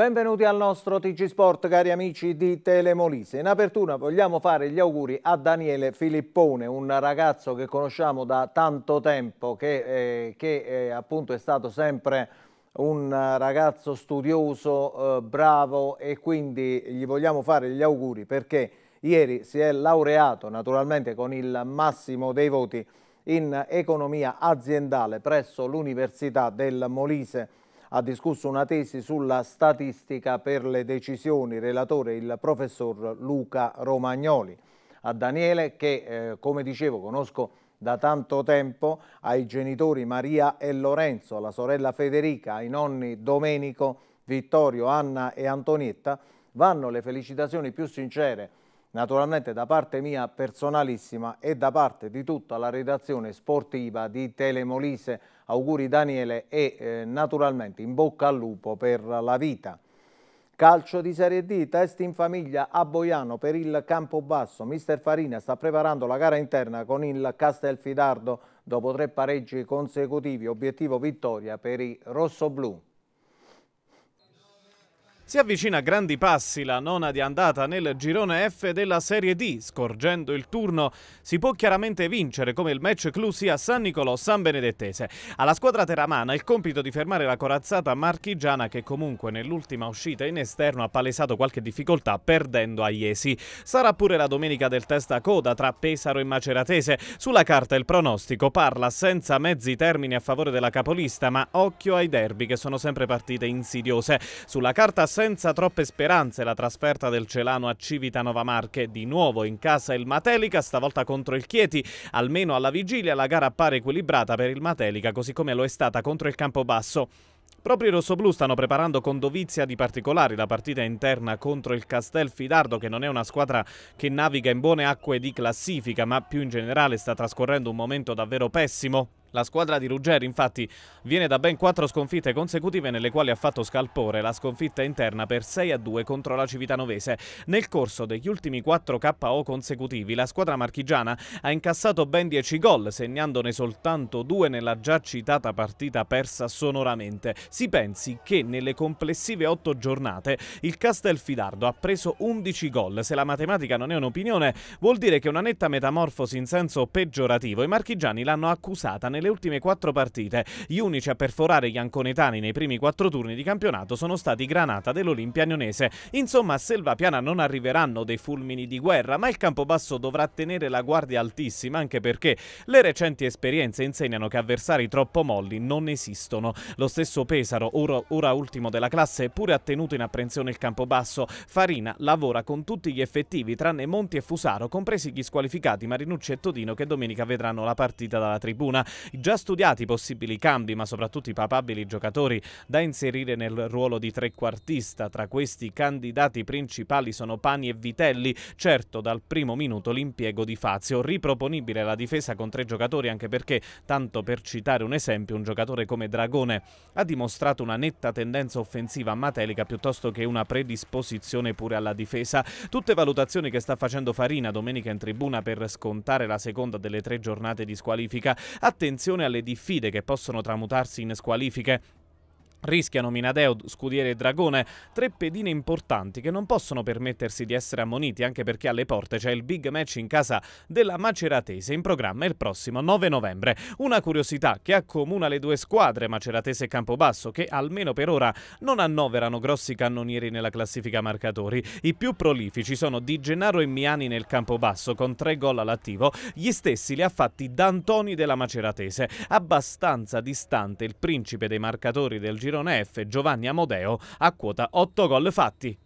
Benvenuti al nostro TG Sport cari amici di Telemolise. In apertura vogliamo fare gli auguri a Daniele Filippone, un ragazzo che conosciamo da tanto tempo, che, eh, che eh, appunto è stato sempre un ragazzo studioso, eh, bravo e quindi gli vogliamo fare gli auguri perché ieri si è laureato naturalmente con il massimo dei voti in economia aziendale presso l'Università del Molise ha discusso una tesi sulla statistica per le decisioni, relatore il professor Luca Romagnoli. A Daniele, che eh, come dicevo conosco da tanto tempo, ai genitori Maria e Lorenzo, alla sorella Federica, ai nonni Domenico, Vittorio, Anna e Antonietta, vanno le felicitazioni più sincere naturalmente da parte mia personalissima e da parte di tutta la redazione sportiva di Telemolise. Auguri Daniele e eh, naturalmente in bocca al lupo per la vita. Calcio di Serie D, test in famiglia a Boiano per il Campobasso. Mister Farina sta preparando la gara interna con il Castelfidardo dopo tre pareggi consecutivi. Obiettivo vittoria per i rossoblù. Si avvicina a grandi passi la nona di andata nel girone F della Serie D. Scorgendo il turno si può chiaramente vincere come il match clou sia San Nicolò San Benedettese. Alla squadra teramana il compito di fermare la corazzata marchigiana che comunque nell'ultima uscita in esterno ha palesato qualche difficoltà perdendo a Iesi. Sarà pure la domenica del testa coda tra Pesaro e Maceratese. Sulla carta il pronostico parla senza mezzi termini a favore della capolista ma occhio ai derby che sono sempre partite insidiose. Sulla carta senza troppe speranze la trasferta del Celano a Civitanova Marche. Di nuovo in casa il Matelica, stavolta contro il Chieti. Almeno alla vigilia la gara appare equilibrata per il Matelica, così come lo è stata contro il Campobasso. Proprio i rossoblù stanno preparando con dovizia di particolari la partita interna contro il Castelfidardo che non è una squadra che naviga in buone acque di classifica ma più in generale sta trascorrendo un momento davvero pessimo. La squadra di Ruggeri infatti viene da ben quattro sconfitte consecutive nelle quali ha fatto scalpore la sconfitta interna per 6-2 contro la Civitanovese. Nel corso degli ultimi 4 KO consecutivi la squadra marchigiana ha incassato ben 10 gol segnandone soltanto due nella già citata partita persa sonoramente. Si pensi che nelle complessive otto giornate il Castelfidardo ha preso 11 gol. Se la matematica non è un'opinione vuol dire che una netta metamorfosi in senso peggiorativo. I marchigiani l'hanno accusata nel nelle ultime quattro partite. Gli unici a perforare gli anconetani nei primi quattro turni di campionato sono stati Granata dell'Olimpia Agnonese. Insomma, a Selva Piana non arriveranno dei fulmini di guerra, ma il Campobasso dovrà tenere la guardia altissima anche perché le recenti esperienze insegnano che avversari troppo molli non esistono. Lo stesso Pesaro, ora, ora ultimo della classe, eppure ha tenuto in apprensione il Campobasso. Farina lavora con tutti gli effettivi tranne Monti e Fusaro, compresi gli squalificati Marinucci e Todino che domenica vedranno la partita dalla tribuna già studiati i possibili cambi, ma soprattutto i papabili giocatori da inserire nel ruolo di trequartista. Tra questi candidati principali sono Pani e Vitelli, certo dal primo minuto l'impiego di Fazio, riproponibile la difesa con tre giocatori anche perché, tanto per citare un esempio, un giocatore come Dragone ha dimostrato una netta tendenza offensiva a Matelica piuttosto che una predisposizione pure alla difesa. Tutte valutazioni che sta facendo Farina domenica in tribuna per scontare la seconda delle tre giornate di squalifica. Attenzione attenzione alle diffide che possono tramutarsi in squalifiche Rischiano Minadeo, Scudiere e Dragone, tre pedine importanti che non possono permettersi di essere ammoniti anche perché alle porte c'è il big match in casa della Maceratese in programma il prossimo 9 novembre. Una curiosità che accomuna le due squadre Maceratese e Campobasso che almeno per ora non annoverano grossi cannonieri nella classifica marcatori. I più prolifici sono Di Gennaro e Miani nel Campobasso con tre gol all'attivo, gli stessi li ha fatti D'Antoni della Maceratese. Abbastanza distante il principe dei marcatori del giro girone F Giovanni Amodeo a quota 8 gol fatti.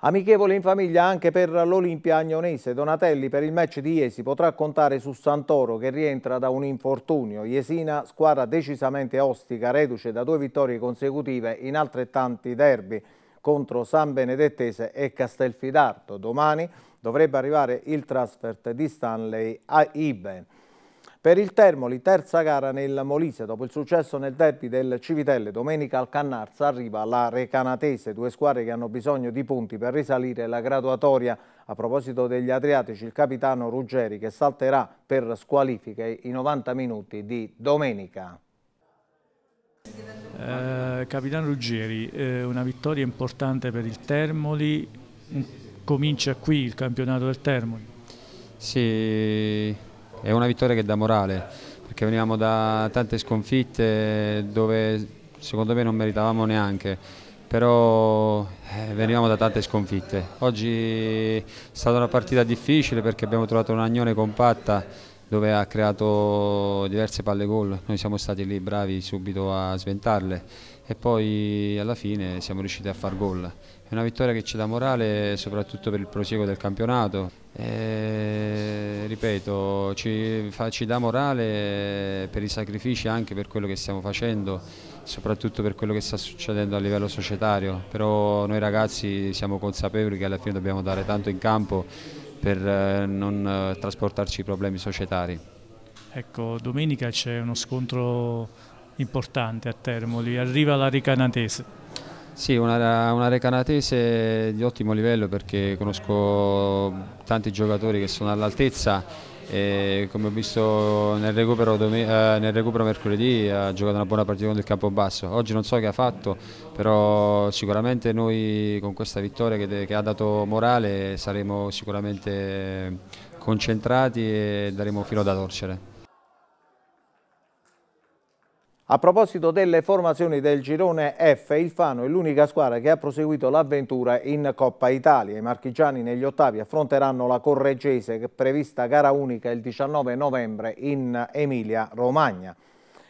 Amichevole in famiglia anche per l'Olimpia Agnonese. Donatelli per il match di Iesi potrà contare su Santoro che rientra da un infortunio. Iesina, squadra decisamente ostica, reduce da due vittorie consecutive in altrettanti derby contro San Benedettese e Castelfidardo. Domani dovrebbe arrivare il transfert di Stanley a Iben. Per il Termoli, terza gara nel Molise, dopo il successo nel derby del Civitelle, domenica al Cannarza arriva la Recanatese, due squadre che hanno bisogno di punti per risalire la graduatoria. A proposito degli Adriatici, il capitano Ruggeri che salterà per squalifiche i 90 minuti di domenica. Eh, capitano Ruggeri, eh, una vittoria importante per il Termoli, comincia qui il campionato del Termoli. Sì, è una vittoria che dà morale, perché venivamo da tante sconfitte dove secondo me non meritavamo neanche, però eh, venivamo da tante sconfitte. Oggi è stata una partita difficile perché abbiamo trovato un'agnone compatta dove ha creato diverse palle gol, noi siamo stati lì bravi subito a sventarle e poi alla fine siamo riusciti a far gol. È una vittoria che ci dà morale soprattutto per il prosieguo del campionato. E, ripeto, ci, fa, ci dà morale per i sacrifici anche per quello che stiamo facendo, soprattutto per quello che sta succedendo a livello societario. Però noi ragazzi siamo consapevoli che alla fine dobbiamo dare tanto in campo per eh, non eh, trasportarci problemi societari. Ecco, domenica c'è uno scontro importante a Termoli, arriva la Recanatese. Sì, una, una, Recanatese di ottimo livello perché conosco tanti giocatori che sono all'altezza e come ho visto nel recupero, eh, nel recupero, mercoledì ha giocato una buona partita contro il Campobasso. Oggi non so che ha fatto, però sicuramente noi con questa vittoria che, che ha dato morale saremo sicuramente concentrati e daremo filo da torcere. A proposito delle formazioni del girone F, il Fano è l'unica squadra che ha proseguito l'avventura in Coppa Italia. I marchigiani negli ottavi affronteranno la Correggese, prevista gara unica il 19 novembre in Emilia-Romagna.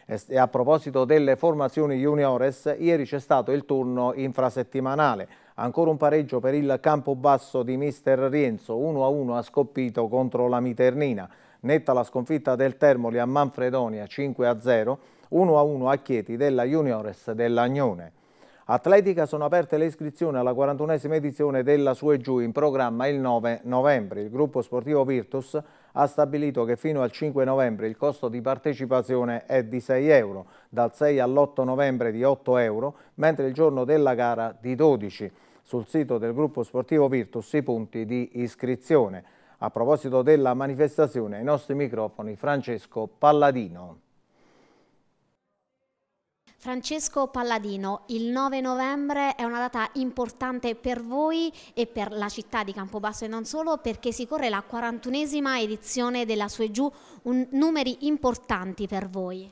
E a proposito delle formazioni juniores, ieri c'è stato il turno infrasettimanale. Ancora un pareggio per il Campobasso di mister Rienzo, 1-1 ha Scoppito contro la Miternina. Netta la sconfitta del Termoli a Manfredonia, 5-0. 1-1 a Chieti della Juniores dell'Agnone. Atletica sono aperte le iscrizioni alla 41esima edizione della Sue Giù in programma il 9 novembre. Il gruppo sportivo Virtus ha stabilito che fino al 5 novembre il costo di partecipazione è di 6 euro, dal 6 all'8 novembre di 8 euro, mentre il giorno della gara di 12. Sul sito del gruppo sportivo Virtus i punti di iscrizione. A proposito della manifestazione, ai nostri microfoni Francesco Palladino. Francesco Palladino, il 9 novembre è una data importante per voi e per la città di Campobasso e non solo perché si corre la 41esima edizione della Sue Giù, un, numeri importanti per voi.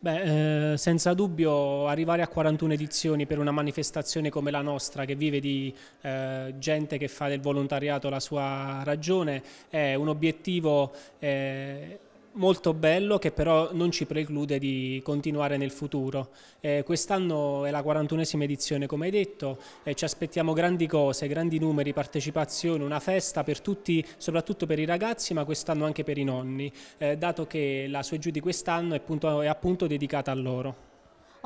Beh, eh, senza dubbio arrivare a 41 edizioni per una manifestazione come la nostra che vive di eh, gente che fa del volontariato la sua ragione è un obiettivo eh, molto bello che però non ci preclude di continuare nel futuro. Eh, quest'anno è la 41esima edizione, come hai detto, e ci aspettiamo grandi cose, grandi numeri, partecipazione, una festa per tutti, soprattutto per i ragazzi, ma quest'anno anche per i nonni, eh, dato che la sua giù di quest'anno è, è appunto dedicata a loro.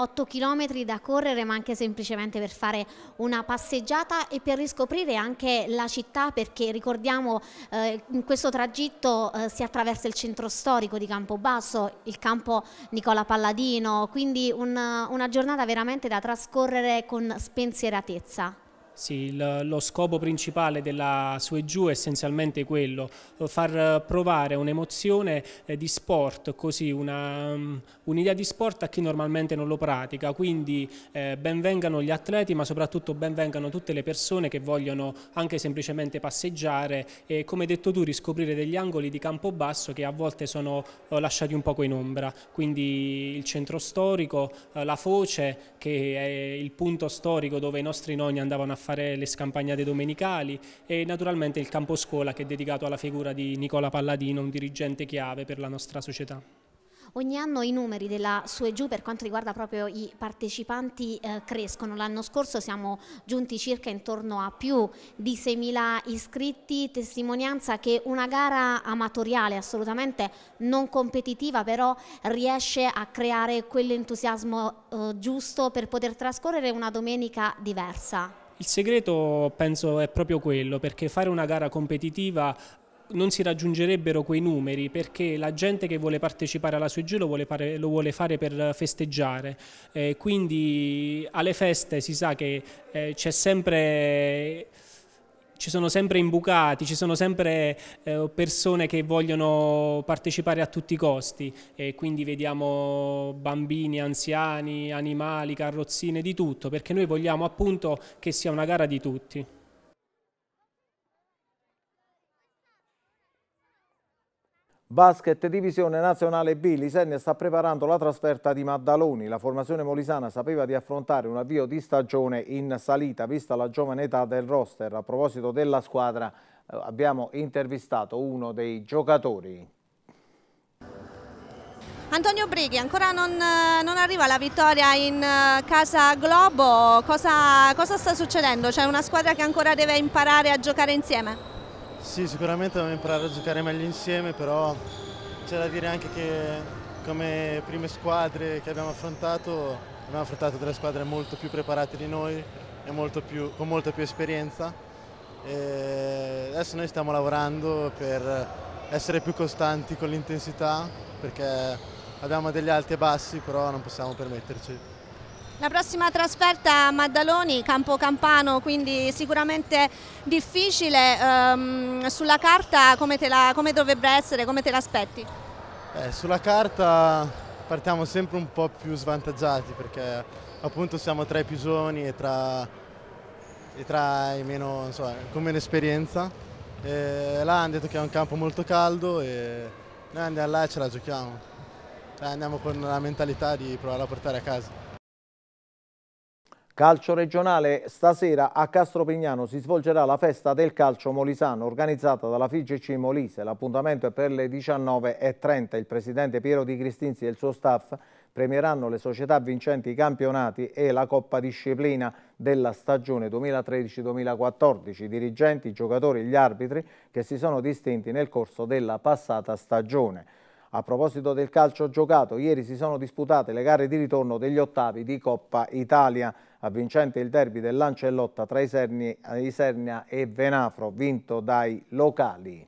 8 km da correre ma anche semplicemente per fare una passeggiata e per riscoprire anche la città perché ricordiamo eh, in questo tragitto eh, si attraversa il centro storico di Campobasso, il campo Nicola Palladino, quindi un, una giornata veramente da trascorrere con spensieratezza. Sì, lo scopo principale della Su e Giù è essenzialmente quello, eh, far provare un'emozione eh, di sport, così mm, un'idea un di sport a chi normalmente non lo pratica, quindi eh, benvengano gli atleti ma soprattutto benvengano tutte le persone che vogliono anche semplicemente passeggiare e come detto tu riscoprire degli angoli di campo basso che a volte sono eh, lasciati un poco in ombra, quindi il centro storico, la foce che è il punto storico dove i nostri nonni andavano a fare le scampagnate domenicali e naturalmente il campo scuola che è dedicato alla figura di Nicola Palladino, un dirigente chiave per la nostra società. Ogni anno i numeri della Su e Giù per quanto riguarda proprio i partecipanti eh, crescono. L'anno scorso siamo giunti circa intorno a più di 6.000 iscritti, testimonianza che una gara amatoriale assolutamente non competitiva però riesce a creare quell'entusiasmo eh, giusto per poter trascorrere una domenica diversa. Il segreto penso è proprio quello, perché fare una gara competitiva non si raggiungerebbero quei numeri perché la gente che vuole partecipare alla sua lo vuole fare, lo vuole fare per festeggiare, eh, quindi alle feste si sa che eh, c'è sempre ci sono sempre imbucati, ci sono sempre eh, persone che vogliono partecipare a tutti i costi e quindi vediamo bambini, anziani, animali, carrozzine, di tutto, perché noi vogliamo appunto che sia una gara di tutti. Basket Divisione Nazionale B, Lisegna sta preparando la trasferta di Maddaloni. La formazione molisana sapeva di affrontare un avvio di stagione in salita, vista la giovane età del roster. A proposito della squadra, eh, abbiamo intervistato uno dei giocatori. Antonio Brighi, ancora non, eh, non, arriva la vittoria in eh, casa Globo, cosa, cosa sta succedendo? C'è una squadra che ancora deve imparare a giocare insieme? Sì, sicuramente dobbiamo imparare a giocare meglio insieme, però c'è da dire anche che come prime squadre che abbiamo affrontato, abbiamo affrontato delle squadre molto più preparate di noi e molto più, con molta più esperienza. E adesso noi stiamo lavorando per essere più costanti con l'intensità, perché abbiamo degli alti e bassi, però non possiamo permetterci. La prossima trasferta a Maddaloni, campo campano, quindi sicuramente difficile. Ehm, sulla carta come, la, come, dovrebbe essere, come te l'aspetti? Eh, sulla carta partiamo sempre un po' più svantaggiati perché appunto siamo tra i più giovani e tra, e tra i meno, insomma, con meno esperienza. E là hanno detto che è un campo molto caldo e noi andiamo là e ce la giochiamo. Andiamo con la mentalità di provare a portare a casa. Calcio regionale, stasera a Castropignano si svolgerà la festa del calcio molisano organizzata dalla FIGC Molise. L'appuntamento è per le 19.30. Il presidente Piero Di Cristinzi e il suo staff premieranno le società vincenti i campionati e la Coppa Disciplina della stagione 2013-2014, i dirigenti, i giocatori e gli arbitri che si sono distinti nel corso della passata stagione. A proposito del calcio giocato, ieri si sono disputate le gare di ritorno degli ottavi di Coppa Italia. Avvincente il derby del Lancellotta tra Iserni, Isernia e Venafro, vinto dai locali.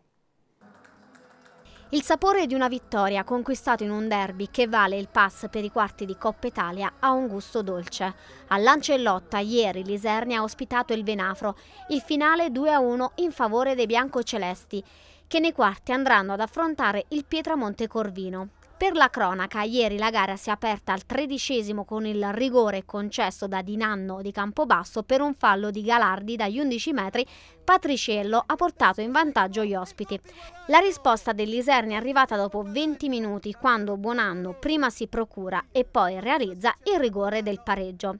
Il sapore di una vittoria conquistato in un derby che vale il pass per i quarti di Coppa Italia ha un gusto dolce. Lancellotta ieri l'Isernia ha ospitato il Venafro, il finale 2-1 in favore dei biancocelesti che nei quarti andranno ad affrontare il Pietramonte Corvino. Per la cronaca, ieri la gara si è aperta al tredicesimo con il rigore concesso da Dinanno di Campobasso per un fallo di Galardi dagli 11 metri, Patriciello ha portato in vantaggio gli ospiti. La risposta dell'Iserni è arrivata dopo 20 minuti quando Buonanno prima si procura e poi realizza il rigore del pareggio.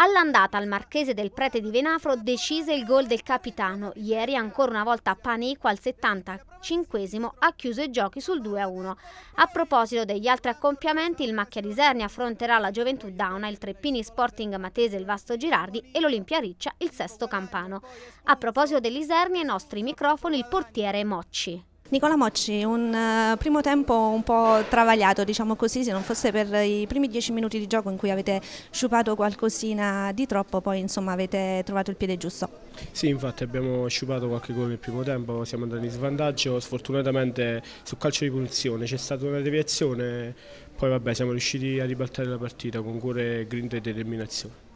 All'andata al marchese del prete di Venafro decise il gol del capitano. Ieri ancora una volta Panico al 75 ha chiuso i giochi sul 2-1. A proposito degli altri accompiamenti, il Macchia di Macchiariserni affronterà la Gioventù Dauna, il Treppini Sporting Matese il Vasto Girardi e l'Olimpia Riccia il Sesto Campano. A proposito dell'Iserni, ai nostri microfoni il portiere Mocci. Nicola Mocci, un eh, primo tempo un po' travagliato, diciamo così, se non fosse per i primi dieci minuti di gioco in cui avete sciupato qualcosina di troppo, poi insomma avete trovato il piede giusto. Sì, infatti abbiamo sciupato qualche gol nel primo tempo, siamo andati in svantaggio, sfortunatamente sul calcio di punizione c'è stata una deviazione, poi vabbè siamo riusciti a ribaltare la partita con cuore, grinta e determinazione.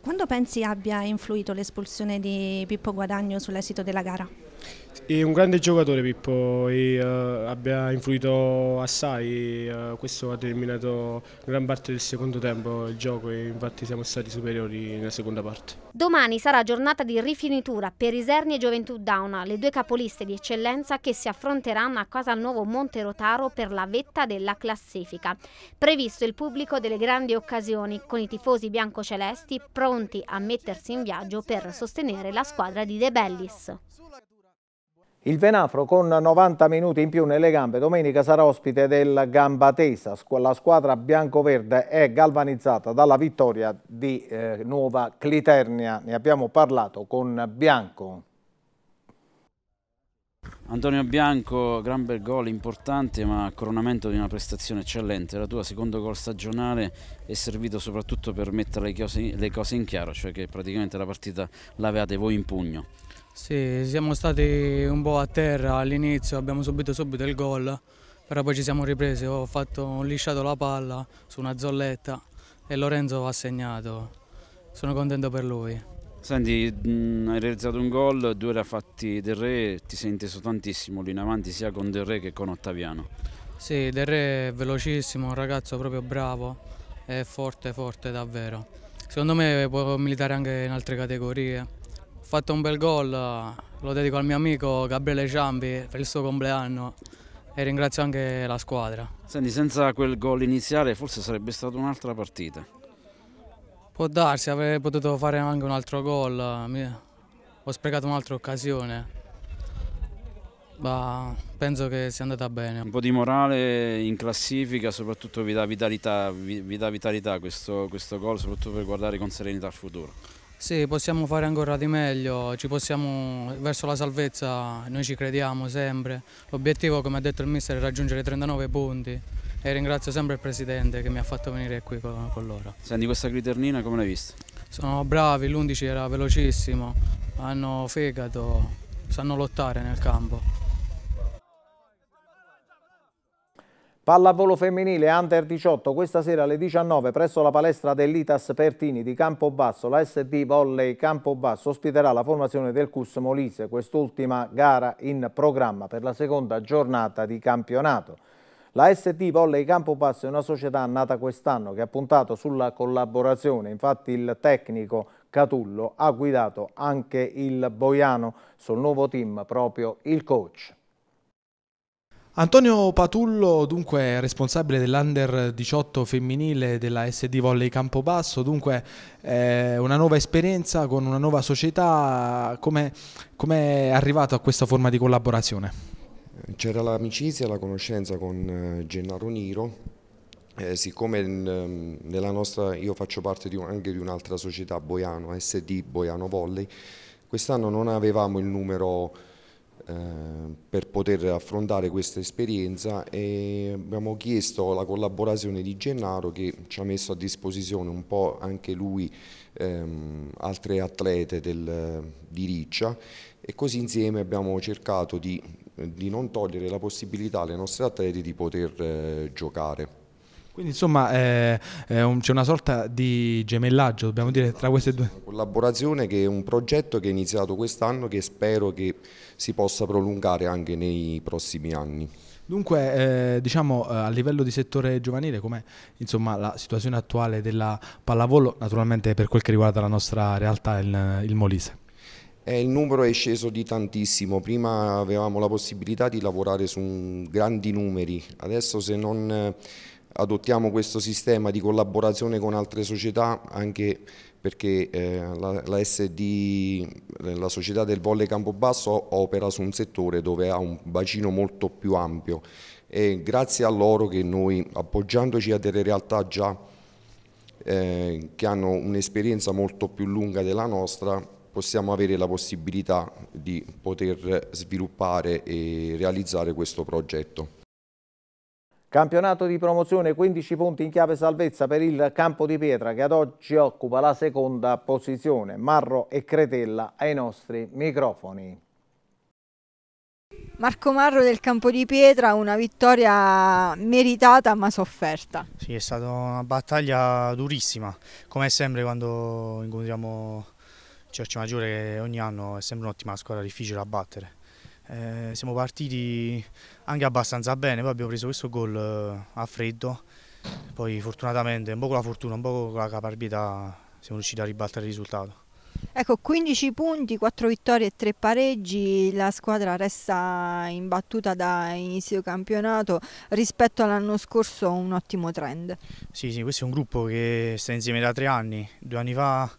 Quando pensi abbia influito l'espulsione di Pippo Guadagno sull'esito della gara? È un grande giocatore Pippo e uh, abbia influito assai, uh, questo ha determinato gran parte del secondo tempo il gioco e infatti siamo stati superiori nella seconda parte. Domani sarà giornata di rifinitura per Iserni e Gioventù Dauna, le due capoliste di eccellenza che si affronteranno a casa al nuovo Monte Rotaro per la vetta della classifica. Previsto il pubblico delle grandi occasioni con i tifosi biancocelesti pronti a mettersi in viaggio per sostenere la squadra di De Bellis. Il Venafro con 90 minuti in più nelle gambe domenica sarà ospite del Gamba Tesa. La squadra bianco-verde è galvanizzata dalla vittoria di eh, Nuova Cliternia. Ne abbiamo parlato con Bianco. Antonio Bianco, gran bel gol, importante ma coronamento di una prestazione eccellente. La tua secondo gol stagionale è servito soprattutto per mettere le cose, in chiaro, cioè che praticamente la partita l'avevate voi in pugno. Sì, siamo stati un po' a terra all'inizio, abbiamo subito subito il gol, però poi ci siamo ripresi, ho fatto ho lisciato la palla su una zolletta e Lorenzo ha segnato, sono contento per lui. Senti, hai realizzato un gol, due fatti Del Re, ti sei inteso tantissimo lì in avanti sia con Del Re che con Ottaviano. Sì, Del Re è velocissimo, un ragazzo proprio bravo, è forte, forte davvero. Secondo me può militare anche in altre categorie. Ho fatto un bel gol, lo dedico al mio amico Gabriele Ciambi per il suo compleanno e ringrazio anche la squadra. Senti, senza quel gol iniziale forse sarebbe stata un'altra partita. Può darsi, avrei potuto fare anche un altro gol, ho sprecato un'altra occasione. Ma penso che sia andata bene. Un po' di morale in classifica, soprattutto vi dà vitalità, vi dà vitalità questo, questo gol, soprattutto per guardare con serenità al futuro. Sì, possiamo fare ancora di meglio, ci possiamo, verso la salvezza noi ci crediamo sempre. L'obiettivo, come ha detto il mister, è raggiungere 39 punti e ringrazio sempre il presidente che mi ha fatto venire qui con, con loro. Senti, questa criternina come l'hai vista? Sono bravi, l'11 era velocissimo, hanno fegato, sanno lottare nel campo. Pallavolo femminile Under 18 questa sera alle 19 presso la palestra dell'Itas Pertini di Campobasso. La SD Volley Campobasso ospiterà la formazione del CUS Molise, quest'ultima gara in programma per la seconda giornata di campionato. La SD Volley Campobasso è una società nata quest'anno che ha puntato sulla collaborazione, infatti il tecnico Catullo ha guidato anche il Boiano sul nuovo team proprio il coach. Antonio Patullo, dunque responsabile dell'Under 18 femminile della SD Volley Campobasso, dunque eh, una nuova esperienza con una nuova società, come com è arrivato a questa forma di collaborazione? C'era l'amicizia e la conoscenza con Gennaro eh, Niro, eh, siccome mm, nella nostra, io faccio parte di un, anche di un'altra società, Boiano, SD Boiano Volley, quest'anno non avevamo il numero Ehm, per poter affrontare questa esperienza e abbiamo chiesto la collaborazione di Gennaro che ci ha messo a disposizione un po' anche lui ehm, altre atlete del, di Riccia e così insieme abbiamo cercato di, di, non togliere la possibilità alle nostre atlete di poter eh, giocare. Quindi insomma eh, un, c'è una sorta di gemellaggio, dobbiamo dire, tra queste due. Una collaborazione che è un progetto che è iniziato quest'anno che spero che si possa prolungare anche nei prossimi anni. Dunque, eh, diciamo eh, a livello di settore giovanile, com'è insomma, la situazione attuale della pallavolo, naturalmente per quel che riguarda la nostra realtà, il, il Molise? Eh, il numero è sceso di tantissimo, prima avevamo la possibilità di lavorare su grandi numeri, adesso se non adottiamo questo sistema di collaborazione con altre società anche perché eh, la, la, SD, eh, la società del Volle Campobasso opera su un settore dove ha un bacino molto più ampio e grazie a loro che noi appoggiandoci a delle realtà già eh, che hanno un'esperienza molto più lunga della nostra possiamo avere la possibilità di poter sviluppare e realizzare questo progetto. Campionato di promozione 15 punti in chiave salvezza per il campo di pietra che ad oggi occupa la seconda posizione. Marro e Cretella ai nostri microfoni. Marco Marro del Campo di Pietra, una vittoria meritata ma sofferta. Sì, è stata una battaglia durissima, come sempre quando incontriamo Cerci Maggiore che ogni anno è sempre un'ottima squadra difficile da battere eh, siamo partiti anche abbastanza bene, poi abbiamo preso questo gol eh, a freddo, poi fortunatamente un po' con la fortuna, un po' con la caparbietà siamo riusciti a ribaltare il risultato. Ecco, 15 punti, 4 vittorie e 3 pareggi, la squadra resta imbattuta da inizio campionato, rispetto all'anno scorso un ottimo trend. Sì, sì, questo è un gruppo che sta insieme da 3 anni, due anni fa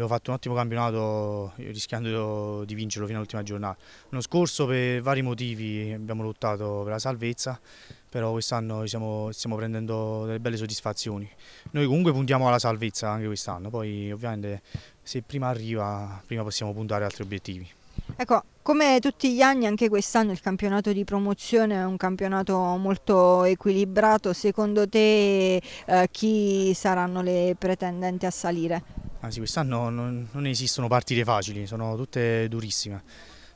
abbiamo fatto un ottimo campionato rischiando di vincerlo fino all'ultima giornata. L'anno scorso per vari motivi abbiamo lottato per la salvezza, però quest'anno stiamo, stiamo, prendendo delle belle soddisfazioni. Noi comunque puntiamo alla salvezza anche quest'anno, poi ovviamente se prima arriva, prima possiamo puntare ad altri obiettivi. Ecco, come tutti gli anni anche quest'anno il campionato di promozione è un campionato molto equilibrato, secondo te eh, chi saranno le pretendenti a salire? Anzi, quest'anno non, non, esistono partite facili, sono tutte durissime.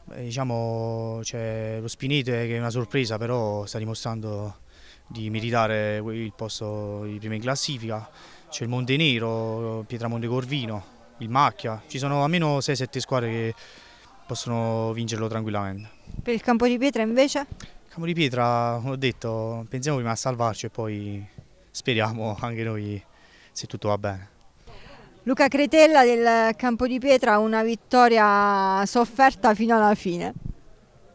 Beh, diciamo c'è lo Spinete che è una sorpresa, però sta dimostrando di meritare il posto di prima in classifica. C'è il Montenero, Pietramonte Corvino, il Macchia, ci sono almeno 6-7 squadre che possono vincerlo tranquillamente. Per il campo di pietra invece? Il campo di pietra, ho detto, pensiamo prima a salvarci e poi speriamo anche noi se tutto va bene. Luca Cretella del Campo di Pietra, una vittoria sofferta fino alla fine.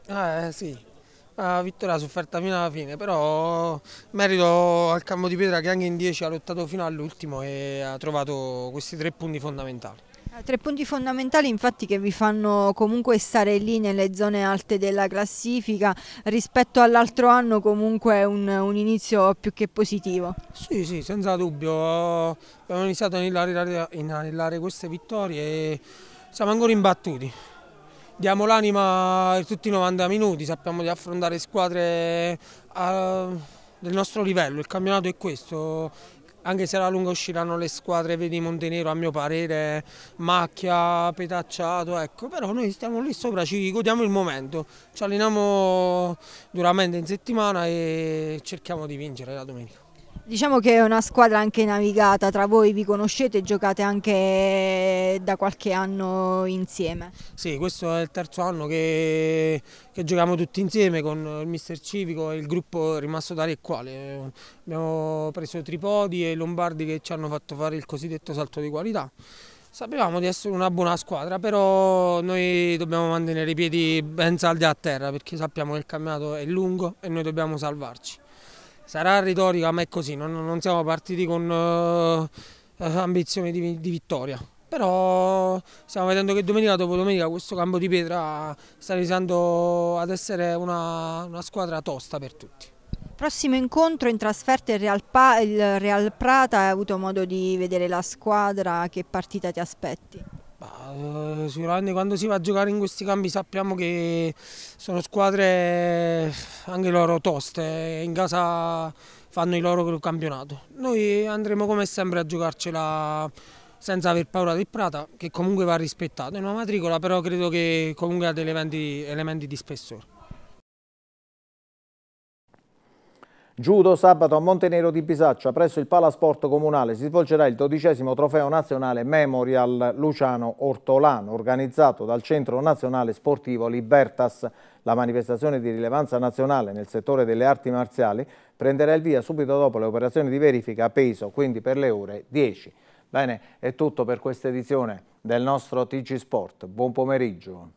Ah, eh sì, una vittoria sofferta fino alla fine, però merito al Campo di Pietra che anche in 10 ha lottato fino all'ultimo e ha trovato questi tre punti fondamentali. Tre punti fondamentali infatti che vi fanno comunque stare lì nelle zone alte della classifica rispetto all'altro anno comunque è un, un inizio più che positivo. Sì, sì, senza dubbio. Abbiamo iniziato a anellare, queste vittorie e siamo ancora imbattuti. Diamo l'anima tutti i 90 minuti, sappiamo di affrontare squadre a, ah, del nostro livello, il campionato è questo anche se alla lunga usciranno le squadre, vedi Montenero a mio parere macchia, petacciato, ecco, però noi stiamo lì sopra, ci godiamo il momento, ci alleniamo duramente in settimana e cerchiamo di vincere la domenica. Diciamo che è una squadra anche navigata, tra voi vi conoscete e giocate anche da qualche anno insieme. Sì, questo è il terzo anno che, che giochiamo tutti insieme con il mister Civico e il gruppo rimasto tale e quale. Abbiamo preso Tripodi e Lombardi che ci hanno fatto fare il cosiddetto salto di qualità. Sapevamo di essere una buona squadra, però noi dobbiamo mantenere i piedi ben saldi a terra perché sappiamo che il campionato è lungo e noi dobbiamo salvarci. Sarà retorica, ma è così, non, non siamo partiti con eh, eh ambizione di, di, vittoria. Però stiamo vedendo che domenica dopo domenica questo campo di pietra sta iniziando ad essere una, una squadra tosta per tutti. Prossimo incontro in trasferta il Real, pa, il Real Prata, hai avuto modo di vedere la squadra, che partita ti aspetti? Bah, sicuramente quando si va a giocare in questi campi sappiamo che sono squadre eh, anche loro toste, eh, in casa fanno il loro campionato. Noi andremo come sempre a giocarcela senza aver paura del Prata, che comunque va rispettato. È una matricola, però credo che comunque ha degli elementi, elementi di spessore. Giudo sabato a Montenero di Bisaccia presso il Palasport Comunale si svolgerà il dodicesimo trofeo nazionale Memorial Luciano Ortolano organizzato dal Centro Nazionale Sportivo Libertas. La manifestazione di rilevanza nazionale nel settore delle arti marziali prenderà il via subito dopo le operazioni di verifica a peso, quindi per le ore 10. Bene, è tutto per questa edizione del nostro TG Sport. Buon pomeriggio.